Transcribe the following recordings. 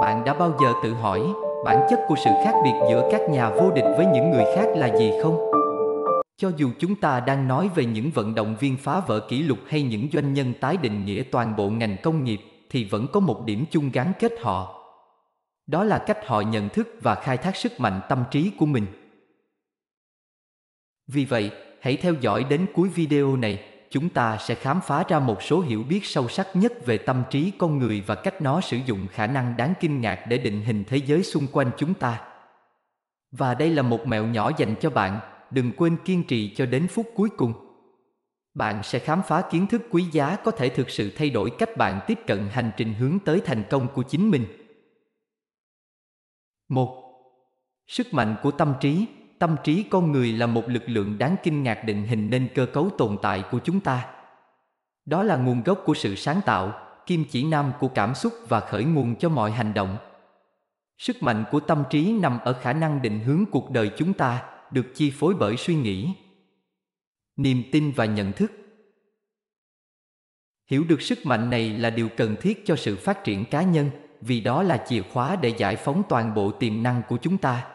Bạn đã bao giờ tự hỏi bản chất của sự khác biệt giữa các nhà vô địch với những người khác là gì không? Cho dù chúng ta đang nói về những vận động viên phá vỡ kỷ lục hay những doanh nhân tái định nghĩa toàn bộ ngành công nghiệp, thì vẫn có một điểm chung gắn kết họ. Đó là cách họ nhận thức và khai thác sức mạnh tâm trí của mình. Vì vậy, hãy theo dõi đến cuối video này chúng ta sẽ khám phá ra một số hiểu biết sâu sắc nhất về tâm trí con người và cách nó sử dụng khả năng đáng kinh ngạc để định hình thế giới xung quanh chúng ta. Và đây là một mẹo nhỏ dành cho bạn, đừng quên kiên trì cho đến phút cuối cùng. Bạn sẽ khám phá kiến thức quý giá có thể thực sự thay đổi cách bạn tiếp cận hành trình hướng tới thành công của chính mình. Một, Sức mạnh của tâm trí tâm trí con người là một lực lượng đáng kinh ngạc định hình nên cơ cấu tồn tại của chúng ta. Đó là nguồn gốc của sự sáng tạo, kim chỉ nam của cảm xúc và khởi nguồn cho mọi hành động. Sức mạnh của tâm trí nằm ở khả năng định hướng cuộc đời chúng ta, được chi phối bởi suy nghĩ, niềm tin và nhận thức. Hiểu được sức mạnh này là điều cần thiết cho sự phát triển cá nhân, vì đó là chìa khóa để giải phóng toàn bộ tiềm năng của chúng ta.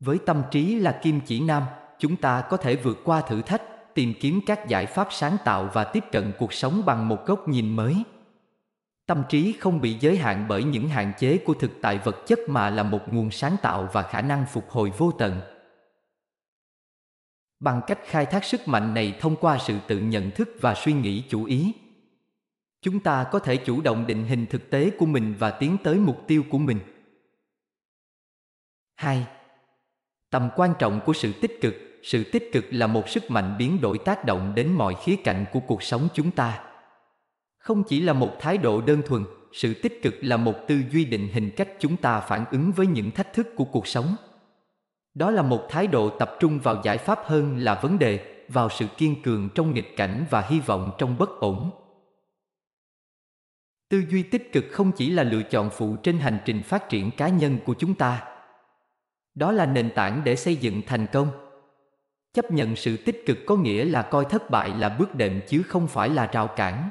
Với tâm trí là kim chỉ nam, chúng ta có thể vượt qua thử thách, tìm kiếm các giải pháp sáng tạo và tiếp cận cuộc sống bằng một góc nhìn mới. Tâm trí không bị giới hạn bởi những hạn chế của thực tại vật chất mà là một nguồn sáng tạo và khả năng phục hồi vô tận. Bằng cách khai thác sức mạnh này thông qua sự tự nhận thức và suy nghĩ chủ ý, chúng ta có thể chủ động định hình thực tế của mình và tiến tới mục tiêu của mình. 2 Tầm quan trọng của sự tích cực, sự tích cực là một sức mạnh biến đổi tác động đến mọi khía cạnh của cuộc sống chúng ta. Không chỉ là một thái độ đơn thuần, sự tích cực là một tư duy định hình cách chúng ta phản ứng với những thách thức của cuộc sống. Đó là một thái độ tập trung vào giải pháp hơn là vấn đề, vào sự kiên cường trong nghịch cảnh và hy vọng trong bất ổn. Tư duy tích cực không chỉ là lựa chọn phụ trên hành trình phát triển cá nhân của chúng ta, đó là nền tảng để xây dựng thành công. Chấp nhận sự tích cực có nghĩa là coi thất bại là bước đệm chứ không phải là rào cản.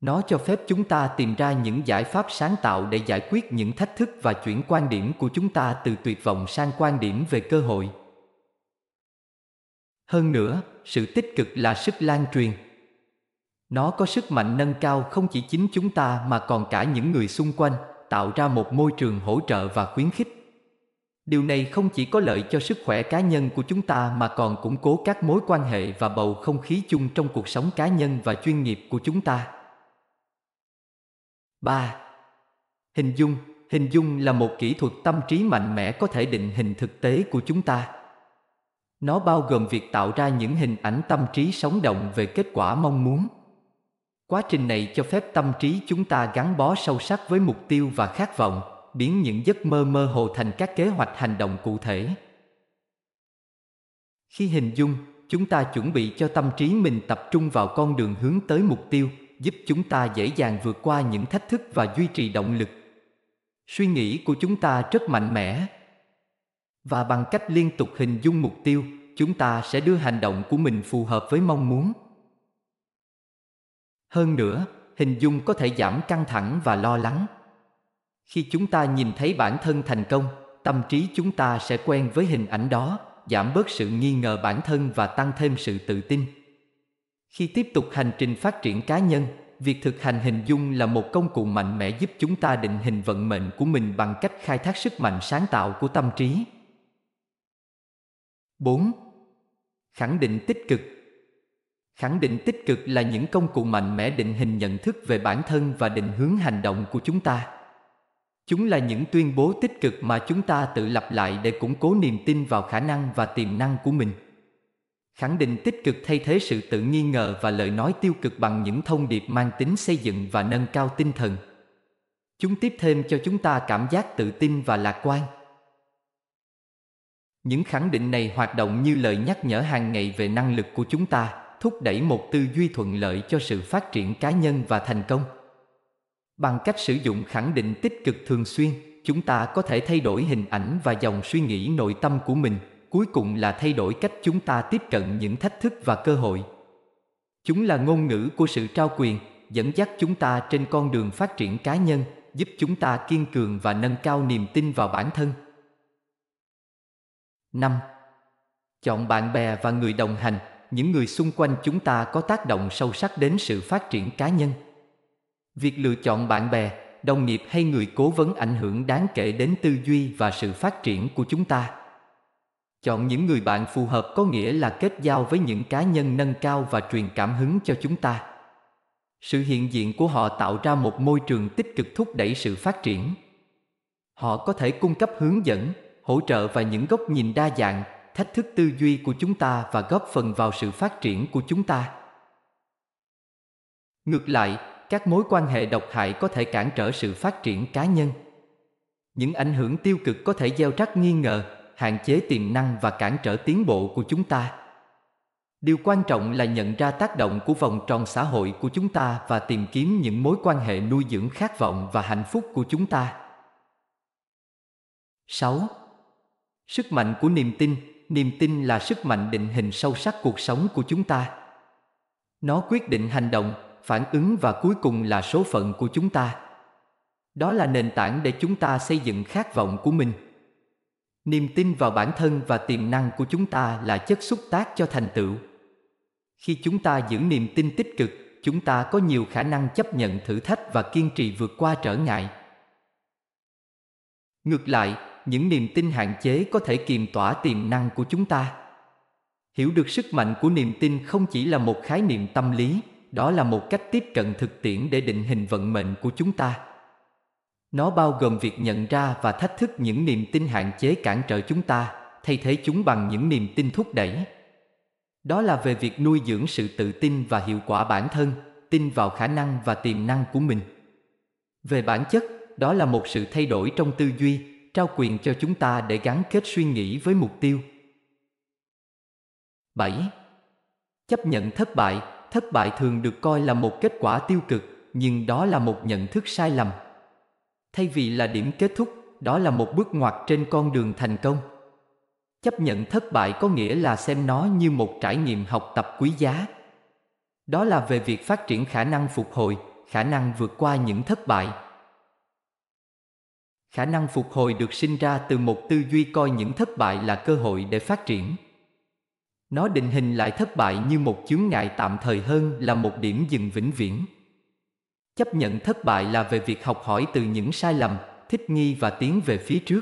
Nó cho phép chúng ta tìm ra những giải pháp sáng tạo để giải quyết những thách thức và chuyển quan điểm của chúng ta từ tuyệt vọng sang quan điểm về cơ hội. Hơn nữa, sự tích cực là sức lan truyền. Nó có sức mạnh nâng cao không chỉ chính chúng ta mà còn cả những người xung quanh, tạo ra một môi trường hỗ trợ và khuyến khích. Điều này không chỉ có lợi cho sức khỏe cá nhân của chúng ta mà còn củng cố các mối quan hệ và bầu không khí chung trong cuộc sống cá nhân và chuyên nghiệp của chúng ta. 3. Hình dung Hình dung là một kỹ thuật tâm trí mạnh mẽ có thể định hình thực tế của chúng ta. Nó bao gồm việc tạo ra những hình ảnh tâm trí sống động về kết quả mong muốn. Quá trình này cho phép tâm trí chúng ta gắn bó sâu sắc với mục tiêu và khát vọng biến những giấc mơ mơ hồ thành các kế hoạch hành động cụ thể. Khi hình dung, chúng ta chuẩn bị cho tâm trí mình tập trung vào con đường hướng tới mục tiêu, giúp chúng ta dễ dàng vượt qua những thách thức và duy trì động lực. Suy nghĩ của chúng ta rất mạnh mẽ. Và bằng cách liên tục hình dung mục tiêu, chúng ta sẽ đưa hành động của mình phù hợp với mong muốn. Hơn nữa, hình dung có thể giảm căng thẳng và lo lắng khi chúng ta nhìn thấy bản thân thành công, tâm trí chúng ta sẽ quen với hình ảnh đó, giảm bớt sự nghi ngờ bản thân và tăng thêm sự tự tin. Khi tiếp tục hành trình phát triển cá nhân, việc thực hành hình dung là một công cụ mạnh mẽ giúp chúng ta định hình vận mệnh của mình bằng cách khai thác sức mạnh sáng tạo của tâm trí. 4. Khẳng định tích cực Khẳng định tích cực là những công cụ mạnh mẽ định hình nhận thức về bản thân và định hướng hành động của chúng ta. Chúng là những tuyên bố tích cực mà chúng ta tự lặp lại để củng cố niềm tin vào khả năng và tiềm năng của mình. Khẳng định tích cực thay thế sự tự nghi ngờ và lời nói tiêu cực bằng những thông điệp mang tính xây dựng và nâng cao tinh thần. Chúng tiếp thêm cho chúng ta cảm giác tự tin và lạc quan. Những khẳng định này hoạt động như lời nhắc nhở hàng ngày về năng lực của chúng ta, thúc đẩy một tư duy thuận lợi cho sự phát triển cá nhân và thành công. Bằng cách sử dụng khẳng định tích cực thường xuyên, chúng ta có thể thay đổi hình ảnh và dòng suy nghĩ nội tâm của mình, cuối cùng là thay đổi cách chúng ta tiếp cận những thách thức và cơ hội. Chúng là ngôn ngữ của sự trao quyền, dẫn dắt chúng ta trên con đường phát triển cá nhân, giúp chúng ta kiên cường và nâng cao niềm tin vào bản thân. 5. Chọn bạn bè và người đồng hành, những người xung quanh chúng ta có tác động sâu sắc đến sự phát triển cá nhân. Việc lựa chọn bạn bè, đồng nghiệp hay người cố vấn ảnh hưởng đáng kể đến tư duy và sự phát triển của chúng ta. Chọn những người bạn phù hợp có nghĩa là kết giao với những cá nhân nâng cao và truyền cảm hứng cho chúng ta. Sự hiện diện của họ tạo ra một môi trường tích cực thúc đẩy sự phát triển. Họ có thể cung cấp hướng dẫn, hỗ trợ và những góc nhìn đa dạng, thách thức tư duy của chúng ta và góp phần vào sự phát triển của chúng ta. Ngược lại, các mối quan hệ độc hại có thể cản trở sự phát triển cá nhân. Những ảnh hưởng tiêu cực có thể gieo rắc nghi ngờ, hạn chế tiềm năng và cản trở tiến bộ của chúng ta. Điều quan trọng là nhận ra tác động của vòng tròn xã hội của chúng ta và tìm kiếm những mối quan hệ nuôi dưỡng khát vọng và hạnh phúc của chúng ta. 6. Sức mạnh của niềm tin, niềm tin là sức mạnh định hình sâu sắc cuộc sống của chúng ta. Nó quyết định hành động, phản ứng và cuối cùng là số phận của chúng ta. Đó là nền tảng để chúng ta xây dựng khát vọng của mình. Niềm tin vào bản thân và tiềm năng của chúng ta là chất xúc tác cho thành tựu. Khi chúng ta giữ niềm tin tích cực, chúng ta có nhiều khả năng chấp nhận thử thách và kiên trì vượt qua trở ngại. Ngược lại, những niềm tin hạn chế có thể kiềm tỏa tiềm năng của chúng ta hiểu được sức mạnh của niềm tin không chỉ là một khái niệm tâm lý đó là một cách tiếp cận thực tiễn để định hình vận mệnh của chúng ta. Nó bao gồm việc nhận ra và thách thức những niềm tin hạn chế cản trở chúng ta, thay thế chúng bằng những niềm tin thúc đẩy. Đó là về việc nuôi dưỡng sự tự tin và hiệu quả bản thân, tin vào khả năng và tiềm năng của mình. Về bản chất, đó là một sự thay đổi trong tư duy, trao quyền cho chúng ta để gắn kết suy nghĩ với mục tiêu. 7. Chấp nhận thất bại thất bại thường được coi là một kết quả tiêu cực, nhưng đó là một nhận thức sai lầm. Thay vì là điểm kết thúc, đó là một bước ngoặt trên con đường thành công. Chấp nhận thất bại có nghĩa là xem nó như một trải nghiệm học tập quý giá. Đó là về việc phát triển khả năng phục hồi, khả năng vượt qua những thất bại. Khả năng phục hồi được sinh ra từ một tư duy coi những thất bại là cơ hội để phát triển. Nó định hình lại thất bại như một chướng ngại tạm thời hơn là một điểm dừng vĩnh viễn. Chấp nhận thất bại là về việc học hỏi từ những sai lầm, thích nghi và tiến về phía trước.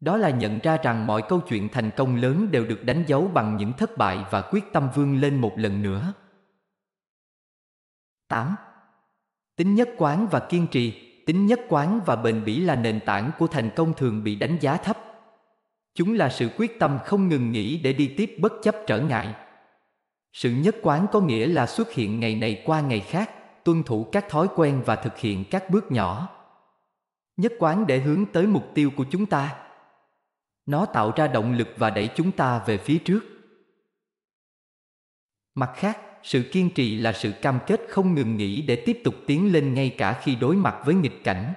Đó là nhận ra rằng mọi câu chuyện thành công lớn đều được đánh dấu bằng những thất bại và quyết tâm vươn lên một lần nữa. 8. Tính nhất quán và kiên trì, tính nhất quán và bền bỉ là nền tảng của thành công thường bị đánh giá thấp. Chúng là sự quyết tâm không ngừng nghỉ để đi tiếp bất chấp trở ngại. Sự nhất quán có nghĩa là xuất hiện ngày này qua ngày khác, tuân thủ các thói quen và thực hiện các bước nhỏ. Nhất quán để hướng tới mục tiêu của chúng ta. Nó tạo ra động lực và đẩy chúng ta về phía trước. Mặt khác, sự kiên trì là sự cam kết không ngừng nghỉ để tiếp tục tiến lên ngay cả khi đối mặt với nghịch cảnh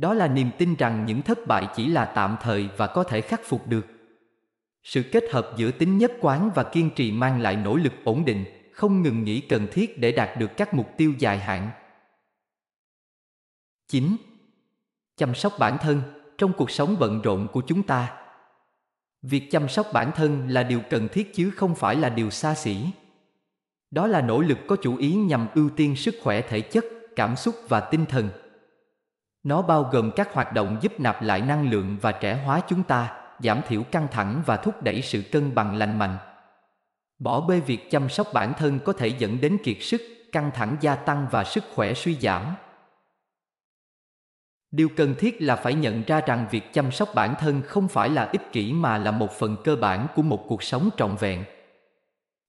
đó là niềm tin rằng những thất bại chỉ là tạm thời và có thể khắc phục được. Sự kết hợp giữa tính nhất quán và kiên trì mang lại nỗ lực ổn định, không ngừng nghỉ cần thiết để đạt được các mục tiêu dài hạn. 9. Chăm sóc bản thân trong cuộc sống bận rộn của chúng ta. Việc chăm sóc bản thân là điều cần thiết chứ không phải là điều xa xỉ. Đó là nỗ lực có chủ ý nhằm ưu tiên sức khỏe thể chất, cảm xúc và tinh thần nó bao gồm các hoạt động giúp nạp lại năng lượng và trẻ hóa chúng ta, giảm thiểu căng thẳng và thúc đẩy sự cân bằng lành mạnh. Bỏ bê việc chăm sóc bản thân có thể dẫn đến kiệt sức, căng thẳng gia tăng và sức khỏe suy giảm. Điều cần thiết là phải nhận ra rằng việc chăm sóc bản thân không phải là ích kỷ mà là một phần cơ bản của một cuộc sống trọn vẹn.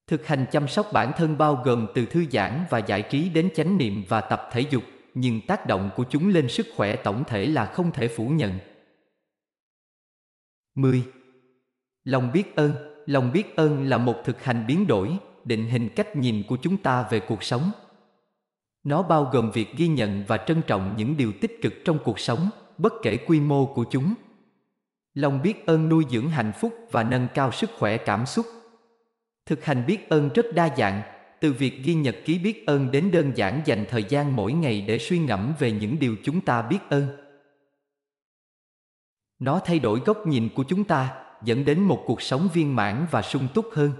Thực hành chăm sóc bản thân bao gồm từ thư giãn và giải trí đến chánh niệm và tập thể dục, nhưng tác động của chúng lên sức khỏe tổng thể là không thể phủ nhận. 10. Lòng biết ơn Lòng biết ơn là một thực hành biến đổi, định hình cách nhìn của chúng ta về cuộc sống. Nó bao gồm việc ghi nhận và trân trọng những điều tích cực trong cuộc sống, bất kể quy mô của chúng. Lòng biết ơn nuôi dưỡng hạnh phúc và nâng cao sức khỏe cảm xúc. Thực hành biết ơn rất đa dạng, từ việc ghi nhật ký biết ơn đến đơn giản dành thời gian mỗi ngày để suy ngẫm về những điều chúng ta biết ơn. Nó thay đổi góc nhìn của chúng ta, dẫn đến một cuộc sống viên mãn và sung túc hơn.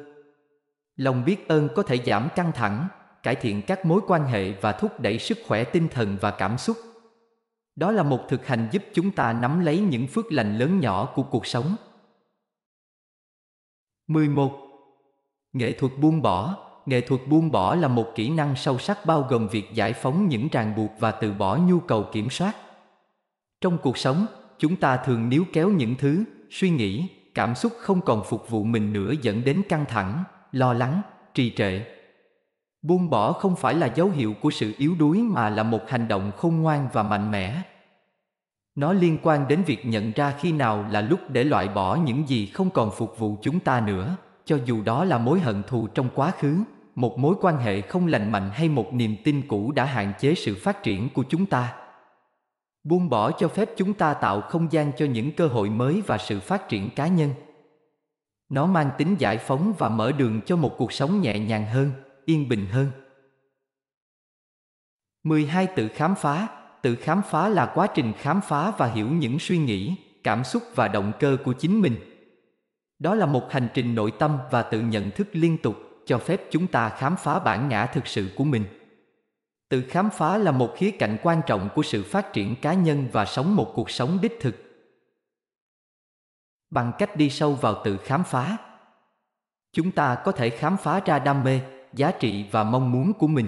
Lòng biết ơn có thể giảm căng thẳng, cải thiện các mối quan hệ và thúc đẩy sức khỏe tinh thần và cảm xúc. Đó là một thực hành giúp chúng ta nắm lấy những phước lành lớn nhỏ của cuộc sống. 11. Nghệ thuật buông bỏ nghệ thuật buông bỏ là một kỹ năng sâu sắc bao gồm việc giải phóng những ràng buộc và từ bỏ nhu cầu kiểm soát. Trong cuộc sống, chúng ta thường níu kéo những thứ, suy nghĩ, cảm xúc không còn phục vụ mình nữa dẫn đến căng thẳng, lo lắng, trì trệ. Buông bỏ không phải là dấu hiệu của sự yếu đuối mà là một hành động khôn ngoan và mạnh mẽ. Nó liên quan đến việc nhận ra khi nào là lúc để loại bỏ những gì không còn phục vụ chúng ta nữa cho dù đó là mối hận thù trong quá khứ một mối quan hệ không lành mạnh hay một niềm tin cũ đã hạn chế sự phát triển của chúng ta buông bỏ cho phép chúng ta tạo không gian cho những cơ hội mới và sự phát triển cá nhân nó mang tính giải phóng và mở đường cho một cuộc sống nhẹ nhàng hơn yên bình hơn 12 tự khám phá tự khám phá là quá trình khám phá và hiểu những suy nghĩ cảm xúc và động cơ của chính mình đó là một hành trình nội tâm và tự nhận thức liên tục, cho phép chúng ta khám phá bản ngã thực sự của mình. Tự khám phá là một khía cạnh quan trọng của sự phát triển cá nhân và sống một cuộc sống đích thực. Bằng cách đi sâu vào tự khám phá, chúng ta có thể khám phá ra đam mê, giá trị và mong muốn của mình.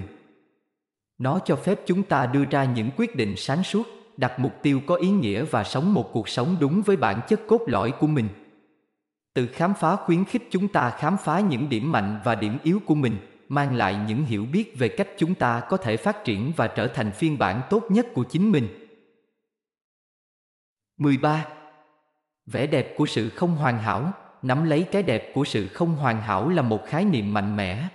Nó cho phép chúng ta đưa ra những quyết định sáng suốt, đặt mục tiêu có ý nghĩa và sống một cuộc sống đúng với bản chất cốt lõi của mình. Tự khám phá khuyến khích chúng ta khám phá những điểm mạnh và điểm yếu của mình, mang lại những hiểu biết về cách chúng ta có thể phát triển và trở thành phiên bản tốt nhất của chính mình. 13. Vẻ đẹp của sự không hoàn hảo, nắm lấy cái đẹp của sự không hoàn hảo là một khái niệm mạnh mẽ.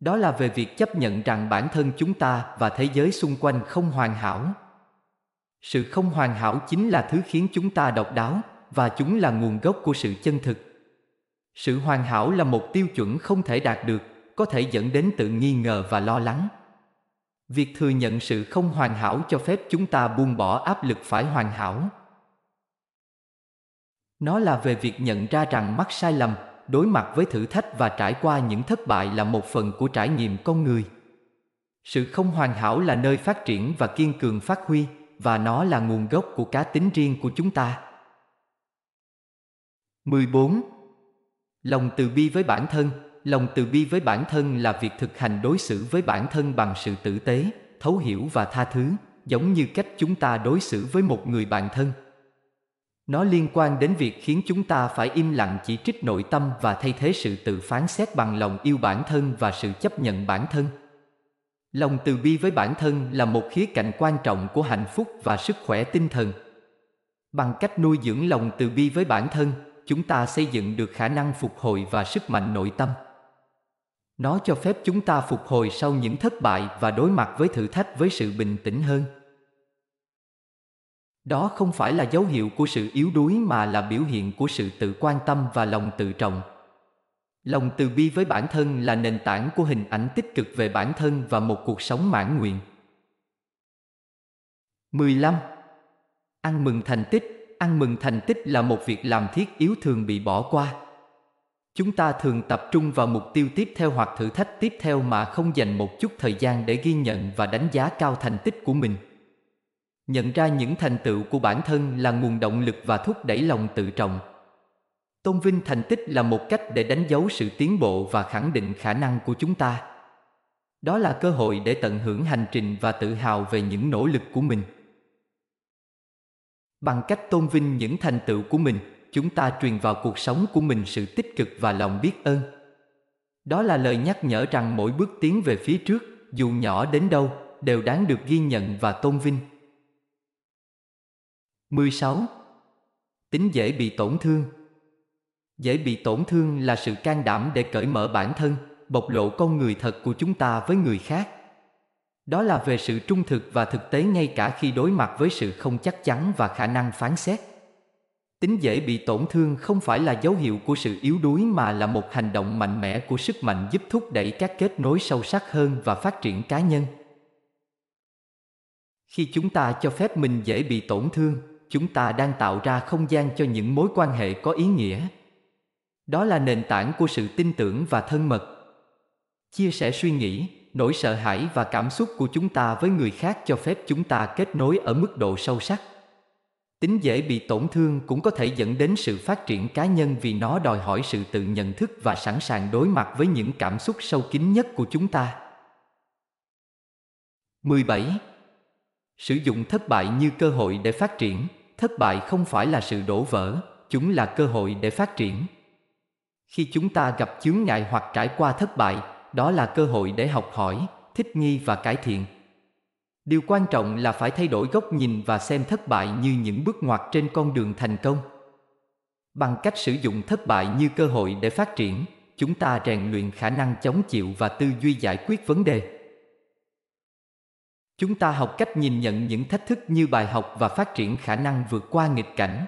Đó là về việc chấp nhận rằng bản thân chúng ta và thế giới xung quanh không hoàn hảo. Sự không hoàn hảo chính là thứ khiến chúng ta độc đáo, và chúng là nguồn gốc của sự chân thực. Sự hoàn hảo là một tiêu chuẩn không thể đạt được, có thể dẫn đến tự nghi ngờ và lo lắng. Việc thừa nhận sự không hoàn hảo cho phép chúng ta buông bỏ áp lực phải hoàn hảo. Nó là về việc nhận ra rằng mắc sai lầm, đối mặt với thử thách và trải qua những thất bại là một phần của trải nghiệm con người. Sự không hoàn hảo là nơi phát triển và kiên cường phát huy, và nó là nguồn gốc của cá tính riêng của chúng ta. 14. Lòng từ bi với bản thân Lòng từ bi với bản thân là việc thực hành đối xử với bản thân bằng sự tử tế, thấu hiểu và tha thứ, giống như cách chúng ta đối xử với một người bạn thân. Nó liên quan đến việc khiến chúng ta phải im lặng chỉ trích nội tâm và thay thế sự tự phán xét bằng lòng yêu bản thân và sự chấp nhận bản thân. Lòng từ bi với bản thân là một khía cạnh quan trọng của hạnh phúc và sức khỏe tinh thần. Bằng cách nuôi dưỡng lòng từ bi với bản thân, chúng ta xây dựng được khả năng phục hồi và sức mạnh nội tâm nó cho phép chúng ta phục hồi sau những thất bại và đối mặt với thử thách với sự bình tĩnh hơn đó không phải là dấu hiệu của sự yếu đuối mà là biểu hiện của sự tự quan tâm và lòng tự trọng lòng từ bi với bản thân là nền tảng của hình ảnh tích cực về bản thân và một cuộc sống mãn nguyện 15. Ăn mừng thành tích ăn mừng thành tích là một việc làm thiết yếu thường bị bỏ qua. Chúng ta thường tập trung vào mục tiêu tiếp theo hoặc thử thách tiếp theo mà không dành một chút thời gian để ghi nhận và đánh giá cao thành tích của mình. Nhận ra những thành tựu của bản thân là nguồn động lực và thúc đẩy lòng tự trọng. Tôn vinh thành tích là một cách để đánh dấu sự tiến bộ và khẳng định khả năng của chúng ta. Đó là cơ hội để tận hưởng hành trình và tự hào về những nỗ lực của mình. Bằng cách tôn vinh những thành tựu của mình, chúng ta truyền vào cuộc sống của mình sự tích cực và lòng biết ơn. Đó là lời nhắc nhở rằng mỗi bước tiến về phía trước, dù nhỏ đến đâu, đều đáng được ghi nhận và tôn vinh. 16. Tính dễ bị tổn thương Dễ bị tổn thương là sự can đảm để cởi mở bản thân, bộc lộ con người thật của chúng ta với người khác. Đó là về sự trung thực và thực tế ngay cả khi đối mặt với sự không chắc chắn và khả năng phán xét. Tính dễ bị tổn thương không phải là dấu hiệu của sự yếu đuối mà là một hành động mạnh mẽ của sức mạnh giúp thúc đẩy các kết nối sâu sắc hơn và phát triển cá nhân. Khi chúng ta cho phép mình dễ bị tổn thương, chúng ta đang tạo ra không gian cho những mối quan hệ có ý nghĩa. Đó là nền tảng của sự tin tưởng và thân mật. Chia sẻ suy nghĩ, nỗi sợ hãi và cảm xúc của chúng ta với người khác cho phép chúng ta kết nối ở mức độ sâu sắc tính dễ bị tổn thương cũng có thể dẫn đến sự phát triển cá nhân vì nó đòi hỏi sự tự nhận thức và sẵn sàng đối mặt với những cảm xúc sâu kín nhất của chúng ta 17 sử dụng thất bại như cơ hội để phát triển thất bại không phải là sự đổ vỡ chúng là cơ hội để phát triển khi chúng ta gặp chướng ngại hoặc trải qua thất bại đó là cơ hội để học hỏi, thích nghi và cải thiện. Điều quan trọng là phải thay đổi góc nhìn và xem thất bại như những bước ngoặt trên con đường thành công. Bằng cách sử dụng thất bại như cơ hội để phát triển, chúng ta rèn luyện khả năng chống chịu và tư duy giải quyết vấn đề. Chúng ta học cách nhìn nhận những thách thức như bài học và phát triển khả năng vượt qua nghịch cảnh.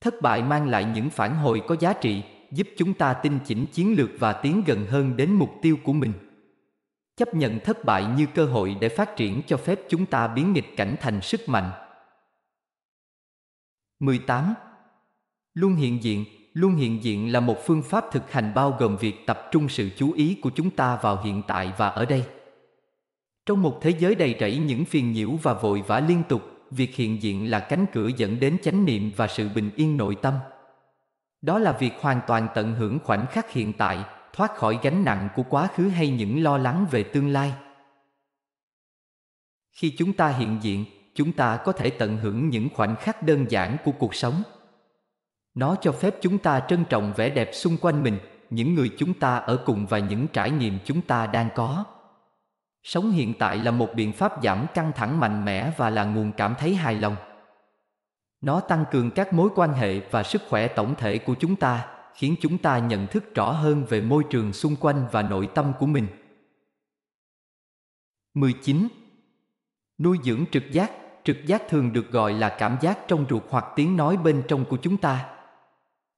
Thất bại mang lại những phản hồi có giá trị, giúp chúng ta tinh chỉnh chiến lược và tiến gần hơn đến mục tiêu của mình. Chấp nhận thất bại như cơ hội để phát triển cho phép chúng ta biến nghịch cảnh thành sức mạnh. 18. Luôn hiện diện, luôn hiện diện là một phương pháp thực hành bao gồm việc tập trung sự chú ý của chúng ta vào hiện tại và ở đây. Trong một thế giới đầy rẫy những phiền nhiễu và vội vã liên tục, việc hiện diện là cánh cửa dẫn đến chánh niệm và sự bình yên nội tâm. Đó là việc hoàn toàn tận hưởng khoảnh khắc hiện tại, thoát khỏi gánh nặng của quá khứ hay những lo lắng về tương lai. Khi chúng ta hiện diện, chúng ta có thể tận hưởng những khoảnh khắc đơn giản của cuộc sống. Nó cho phép chúng ta trân trọng vẻ đẹp xung quanh mình, những người chúng ta ở cùng và những trải nghiệm chúng ta đang có. Sống hiện tại là một biện pháp giảm căng thẳng mạnh mẽ và là nguồn cảm thấy hài lòng. Nó tăng cường các mối quan hệ và sức khỏe tổng thể của chúng ta, khiến chúng ta nhận thức rõ hơn về môi trường xung quanh và nội tâm của mình. 19. Nuôi dưỡng trực giác, trực giác thường được gọi là cảm giác trong ruột hoặc tiếng nói bên trong của chúng ta.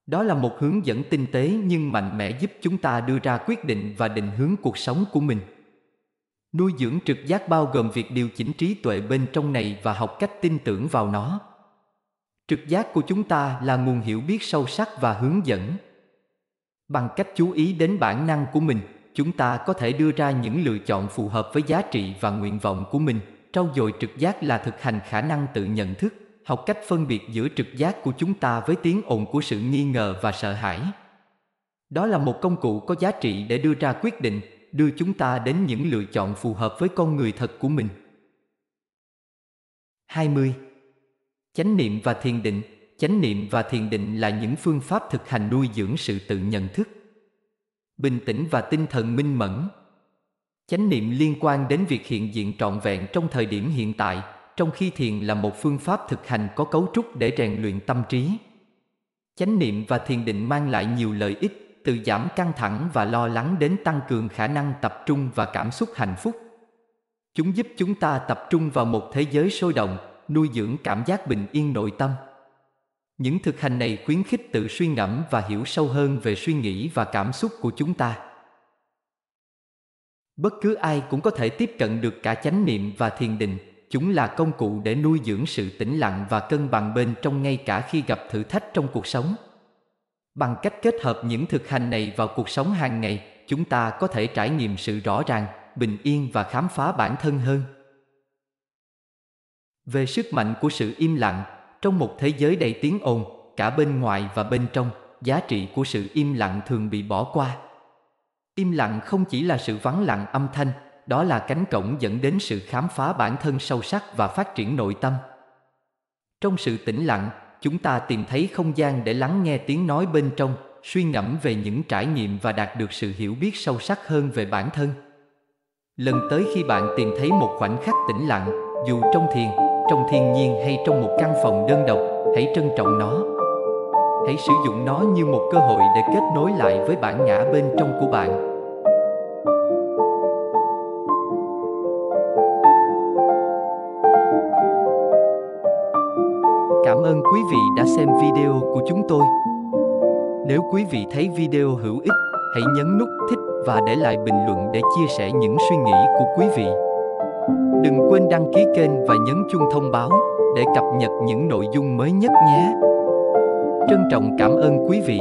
Đó là một hướng dẫn tinh tế nhưng mạnh mẽ giúp chúng ta đưa ra quyết định và định hướng cuộc sống của mình. Nuôi dưỡng trực giác bao gồm việc điều chỉnh trí tuệ bên trong này và học cách tin tưởng vào nó. Trực giác của chúng ta là nguồn hiểu biết sâu sắc và hướng dẫn. Bằng cách chú ý đến bản năng của mình, chúng ta có thể đưa ra những lựa chọn phù hợp với giá trị và nguyện vọng của mình. Trau dồi trực giác là thực hành khả năng tự nhận thức, học cách phân biệt giữa trực giác của chúng ta với tiếng ồn của sự nghi ngờ và sợ hãi. Đó là một công cụ có giá trị để đưa ra quyết định, đưa chúng ta đến những lựa chọn phù hợp với con người thật của mình. 20 Chánh niệm và thiền định Chánh niệm và thiền định là những phương pháp thực hành nuôi dưỡng sự tự nhận thức Bình tĩnh và tinh thần minh mẫn Chánh niệm liên quan đến việc hiện diện trọn vẹn trong thời điểm hiện tại Trong khi thiền là một phương pháp thực hành có cấu trúc để rèn luyện tâm trí Chánh niệm và thiền định mang lại nhiều lợi ích Từ giảm căng thẳng và lo lắng đến tăng cường khả năng tập trung và cảm xúc hạnh phúc Chúng giúp chúng ta tập trung vào một thế giới sôi động nuôi dưỡng cảm giác bình yên nội tâm. Những thực hành này khuyến khích tự suy ngẫm và hiểu sâu hơn về suy nghĩ và cảm xúc của chúng ta. Bất cứ ai cũng có thể tiếp cận được cả chánh niệm và thiền định, chúng là công cụ để nuôi dưỡng sự tĩnh lặng và cân bằng bên trong ngay cả khi gặp thử thách trong cuộc sống. Bằng cách kết hợp những thực hành này vào cuộc sống hàng ngày, chúng ta có thể trải nghiệm sự rõ ràng, bình yên và khám phá bản thân hơn. Về sức mạnh của sự im lặng, trong một thế giới đầy tiếng ồn, cả bên ngoài và bên trong, giá trị của sự im lặng thường bị bỏ qua. Im lặng không chỉ là sự vắng lặng âm thanh, đó là cánh cổng dẫn đến sự khám phá bản thân sâu sắc và phát triển nội tâm. Trong sự tĩnh lặng, chúng ta tìm thấy không gian để lắng nghe tiếng nói bên trong, suy ngẫm về những trải nghiệm và đạt được sự hiểu biết sâu sắc hơn về bản thân. Lần tới khi bạn tìm thấy một khoảnh khắc tĩnh lặng, dù trong thiền trong thiên nhiên hay trong một căn phòng đơn độc hãy trân trọng nó hãy sử dụng nó như một cơ hội để kết nối lại với bản ngã bên trong của bạn cảm ơn quý vị đã xem video của chúng tôi nếu quý vị thấy video hữu ích hãy nhấn nút thích và để lại bình luận để chia sẻ những suy nghĩ của quý vị Đừng quên đăng ký kênh và nhấn chuông thông báo để cập nhật những nội dung mới nhất nhé. Trân trọng cảm ơn quý vị.